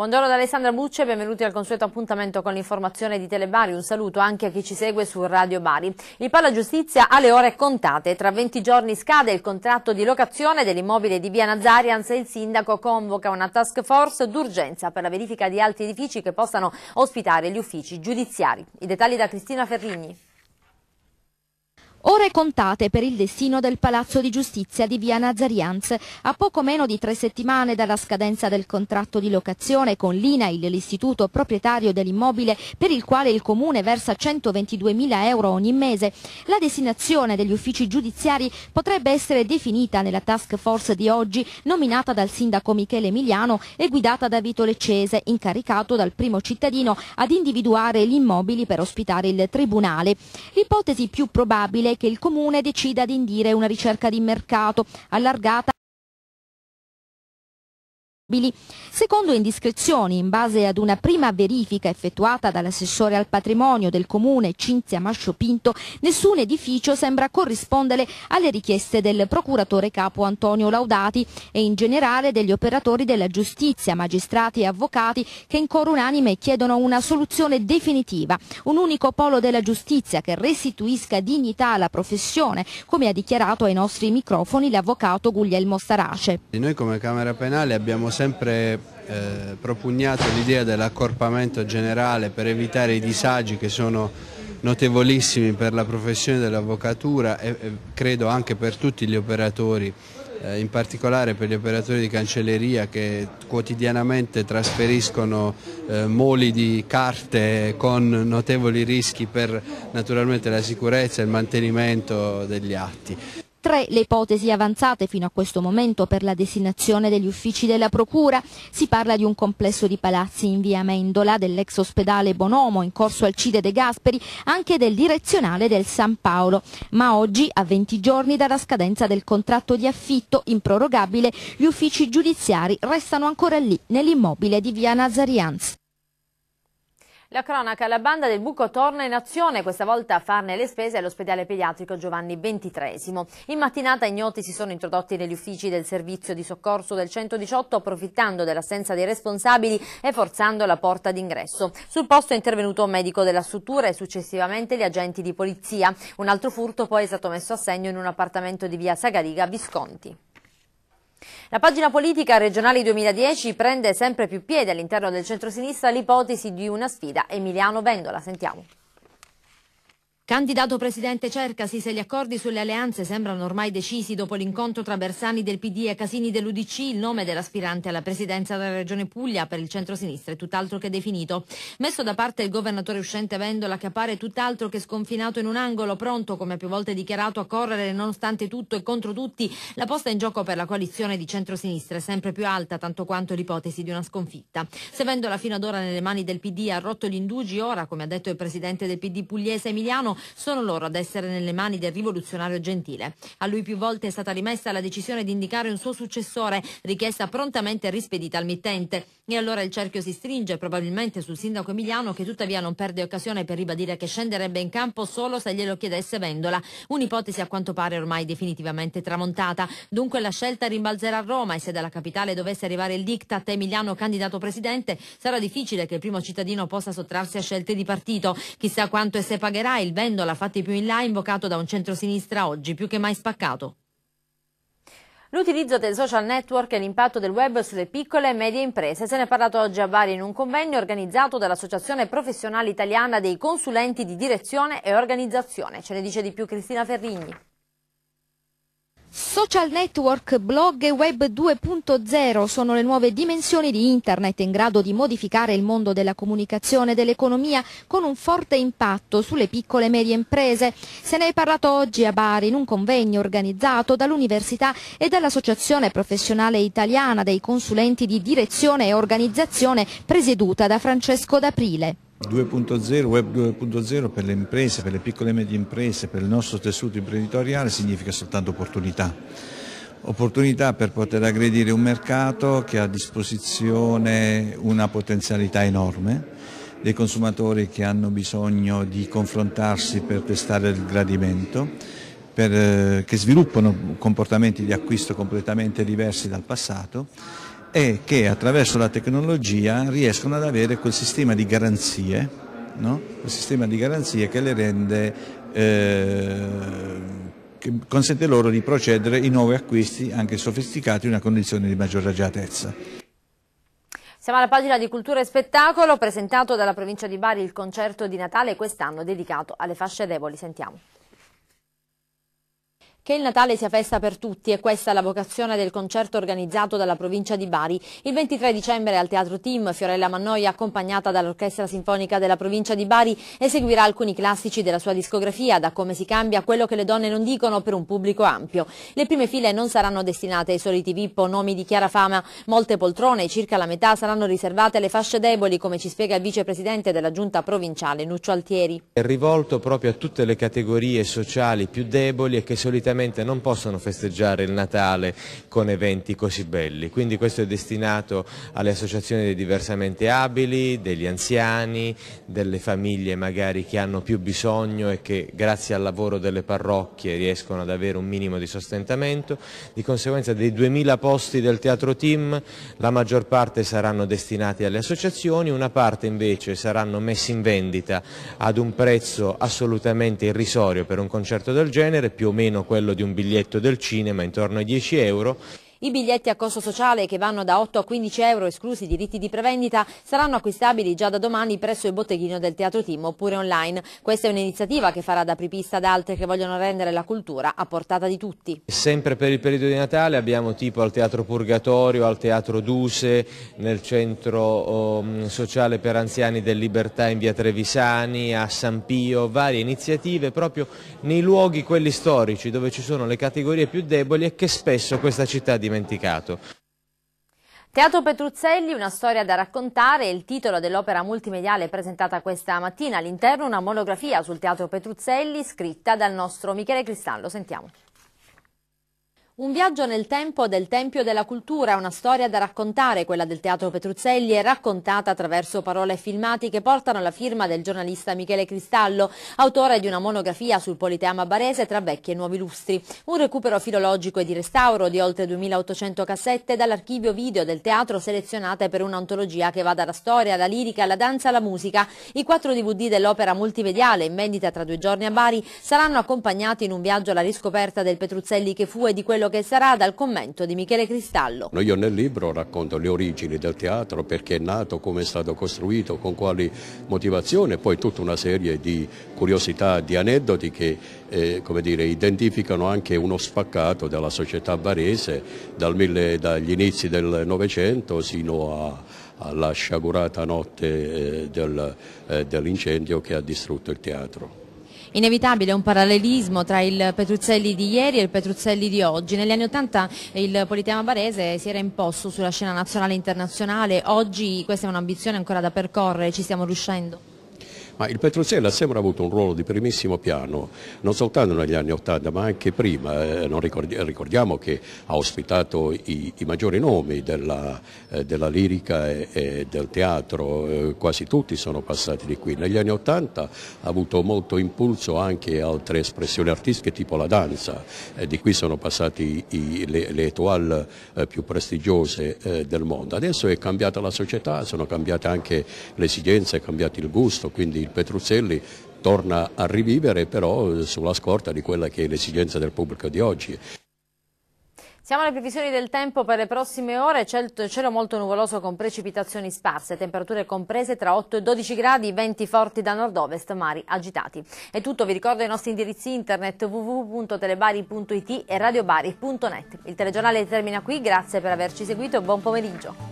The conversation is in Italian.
Buongiorno da Alessandra Bucce, benvenuti al consueto appuntamento con l'informazione di Telebari. Un saluto anche a chi ci segue su Radio Bari. Il Palla Giustizia ha le ore contate. Tra 20 giorni scade il contratto di locazione dell'immobile di via Nazarians e il sindaco convoca una task force d'urgenza per la verifica di altri edifici che possano ospitare gli uffici giudiziari. I dettagli da Cristina Ferrigni. Ore contate per il destino del Palazzo di Giustizia di Via Nazarianz. A poco meno di tre settimane dalla scadenza del contratto di locazione con l'INAIL, l'istituto proprietario dell'immobile per il quale il Comune versa 122.000 euro ogni mese, la destinazione degli uffici giudiziari potrebbe essere definita nella task force di oggi nominata dal sindaco Michele Emiliano e guidata da Vito Leccese, incaricato dal primo cittadino ad individuare gli immobili per ospitare il Tribunale. L'ipotesi più probabile che il Comune decida di indire una ricerca di mercato allargata Secondo indiscrezioni, in base ad una prima verifica effettuata dall'assessore al patrimonio del comune Cinzia Masciopinto, nessun edificio sembra corrispondere alle richieste del procuratore capo Antonio Laudati e in generale degli operatori della giustizia, magistrati e avvocati che in coro unanime chiedono una soluzione definitiva, un unico polo della giustizia che restituisca dignità alla professione, come ha dichiarato ai nostri microfoni l'avvocato Guglielmo Starace. Noi come Camera Penale abbiamo sempre eh, propugnato l'idea dell'accorpamento generale per evitare i disagi che sono notevolissimi per la professione dell'avvocatura e, e, credo anche per tutti gli operatori, eh, in particolare per gli operatori di cancelleria che quotidianamente trasferiscono eh, moli di carte con notevoli rischi per naturalmente la sicurezza e il mantenimento degli atti. Tre le ipotesi avanzate fino a questo momento per la destinazione degli uffici della Procura. Si parla di un complesso di palazzi in via Mendola, dell'ex ospedale Bonomo in corso Alcide De Gasperi, anche del direzionale del San Paolo. Ma oggi, a 20 giorni dalla scadenza del contratto di affitto improrogabile, gli uffici giudiziari restano ancora lì, nell'immobile di via Nazarianz. La cronaca, la banda del buco torna in azione, questa volta a farne le spese all'ospedale pediatrico Giovanni XXIII. In mattinata ignoti si sono introdotti negli uffici del servizio di soccorso del 118 approfittando dell'assenza dei responsabili e forzando la porta d'ingresso. Sul posto è intervenuto un medico della struttura e successivamente gli agenti di polizia. Un altro furto poi è stato messo a segno in un appartamento di via Sagariga Visconti. La pagina politica regionali 2010 prende sempre più piede all'interno del centro-sinistra l'ipotesi di una sfida Emiliano Vendola. Sentiamo. Candidato presidente Cercasi, se gli accordi sulle alleanze sembrano ormai decisi dopo l'incontro tra Bersani del PD e Casini dell'Udc, il nome dell'aspirante alla presidenza della Regione Puglia per il centro-sinistra è tutt'altro che definito. Messo da parte il governatore uscente Vendola che appare tutt'altro che sconfinato in un angolo, pronto, come ha più volte dichiarato, a correre nonostante tutto e contro tutti, la posta in gioco per la coalizione di centro-sinistra è sempre più alta, tanto quanto l'ipotesi di una sconfitta. Se Vendola fino ad ora nelle mani del PD ha rotto gli indugi, ora, come ha detto il presidente del PD pugliese Emiliano, sono loro ad essere nelle mani del rivoluzionario Gentile. A lui più volte è stata rimessa la decisione di indicare un suo successore, richiesta prontamente rispedita al mittente. E allora il cerchio si stringe probabilmente sul sindaco Emiliano che tuttavia non perde occasione per ribadire che scenderebbe in campo solo se glielo chiedesse Vendola, un'ipotesi a quanto pare ormai definitivamente tramontata. Dunque la scelta rimbalzerà a Roma e se dalla capitale dovesse arrivare il diktat Emiliano candidato presidente, sarà difficile che il primo cittadino possa sottrarsi a scelte di partito. Chissà quanto e se pagherà il Vendola spingendola fatti più in là, invocato da un centrosinistra oggi più che mai spaccato. L'utilizzo dei social network e l'impatto del web sulle piccole e medie imprese se ne è parlato oggi a Bari in un convegno organizzato dall'Associazione Professionale Italiana dei Consulenti di Direzione e Organizzazione. Ce ne dice di più Cristina Ferrigni. Social network, blog e web 2.0 sono le nuove dimensioni di Internet in grado di modificare il mondo della comunicazione e dell'economia con un forte impatto sulle piccole e medie imprese. Se ne è parlato oggi a Bari in un convegno organizzato dall'Università e dall'Associazione Professionale Italiana dei Consulenti di Direzione e Organizzazione presieduta da Francesco D'Aprile. 2.0, Web 2.0 per le imprese, per le piccole e medie imprese, per il nostro tessuto imprenditoriale significa soltanto opportunità. Opportunità per poter aggredire un mercato che ha a disposizione una potenzialità enorme, dei consumatori che hanno bisogno di confrontarsi per testare il gradimento, per, eh, che sviluppano comportamenti di acquisto completamente diversi dal passato e che attraverso la tecnologia riescono ad avere quel sistema di garanzie, no? quel sistema di garanzie che le rende eh, che consente loro di procedere in nuovi acquisti anche sofisticati in una condizione di maggior agiatezza. Siamo alla pagina di Cultura e Spettacolo, presentato dalla provincia di Bari il concerto di Natale quest'anno dedicato alle fasce deboli. Sentiamo. Che il Natale sia festa per tutti è questa la vocazione del concerto organizzato dalla provincia di Bari. Il 23 dicembre al Teatro Team Fiorella Mannoia, accompagnata dall'Orchestra Sinfonica della provincia di Bari, eseguirà alcuni classici della sua discografia, da come si cambia quello che le donne non dicono per un pubblico ampio. Le prime file non saranno destinate ai soliti VIP o nomi di chiara fama. Molte poltrone, circa la metà, saranno riservate alle fasce deboli, come ci spiega il vicepresidente della giunta provinciale Nuccio Altieri. È rivolto proprio a tutte le categorie sociali più deboli e che solitamente ovviamente non possono festeggiare il Natale con eventi così belli, quindi questo è destinato alle associazioni dei diversamente abili, degli anziani, delle famiglie magari che hanno più bisogno e che grazie al lavoro delle parrocchie riescono ad avere un minimo di sostentamento, di conseguenza dei 2000 posti del teatro team la maggior parte saranno destinati alle associazioni, una parte invece saranno messi in vendita ad un prezzo assolutamente irrisorio per un concerto del genere, più o meno quello quello di un biglietto del cinema intorno ai 10 euro i biglietti a costo sociale che vanno da 8 a 15 euro esclusi i diritti di prevendita saranno acquistabili già da domani presso il botteghino del Teatro Tim oppure online. Questa è un'iniziativa che farà da apripista ad altre che vogliono rendere la cultura a portata di tutti. Sempre per il periodo di Natale abbiamo tipo al Teatro Purgatorio, al Teatro Duse, nel Centro um, Sociale per Anziani del Libertà in via Trevisani, a San Pio, varie iniziative proprio nei luoghi quelli storici dove ci sono le categorie più deboli e che spesso questa città di dimenticato. Teatro Petruzzelli, una storia da raccontare, il titolo dell'opera multimediale presentata questa mattina. All'interno una monografia sul Teatro Petruzzelli scritta dal nostro Michele Cristallo. Sentiamo. Un viaggio nel tempo del Tempio della Cultura, una storia da raccontare, quella del Teatro Petruzzelli, è raccontata attraverso parole e filmati che portano la firma del giornalista Michele Cristallo, autore di una monografia sul Politeama Barese tra vecchi e nuovi lustri. Un recupero filologico e di restauro di oltre 2800 cassette dall'archivio video del teatro selezionate per un'antologia che va dalla storia, alla lirica, alla danza, alla musica. I quattro DVD dell'opera multimediale in vendita tra due giorni a Bari saranno accompagnati in un viaggio alla riscoperta del Petruzzelli che fu e di quello che sarà dal commento di Michele Cristallo. Io nel libro racconto le origini del teatro, perché è nato, come è stato costruito, con quali motivazioni, poi tutta una serie di curiosità, di aneddoti che eh, dire, identificano anche uno spaccato della società barese mille, dagli inizi del Novecento sino a, alla sciagurata notte eh, del, eh, dell'incendio che ha distrutto il teatro. Inevitabile un parallelismo tra il Petruzzelli di ieri e il Petruzzelli di oggi. Negli anni Ottanta il Politeama Barese si era imposto sulla scena nazionale e internazionale, oggi questa è un'ambizione ancora da percorrere, ci stiamo riuscendo? ma il Petrosella ha sempre avuto un ruolo di primissimo piano, non soltanto negli anni Ottanta ma anche prima, eh, ricordiamo che ha ospitato i, i maggiori nomi della, eh, della lirica e, e, del teatro, eh, quasi tutti sono passati di qui. Negli anni Ottanta ha avuto molto impulso anche altre espressioni artistiche tipo la danza, di cui sono passati i, le, le etoile più prestigiose del mondo. Adesso è cambiata la società, sono cambiate anche le esigenze, è cambiato il gusto, quindi il Petruccelli torna a rivivere però eh, sulla scorta di quella che è l'esigenza del pubblico di oggi. Siamo alle previsioni del tempo per le prossime ore, cielo molto nuvoloso con precipitazioni sparse, temperature comprese tra 8 e 12 gradi, venti forti da nord-ovest, mari agitati. È tutto, vi ricordo i nostri indirizzi internet www.telebari.it e radiobari.net. Il telegiornale termina qui, grazie per averci seguito e buon pomeriggio.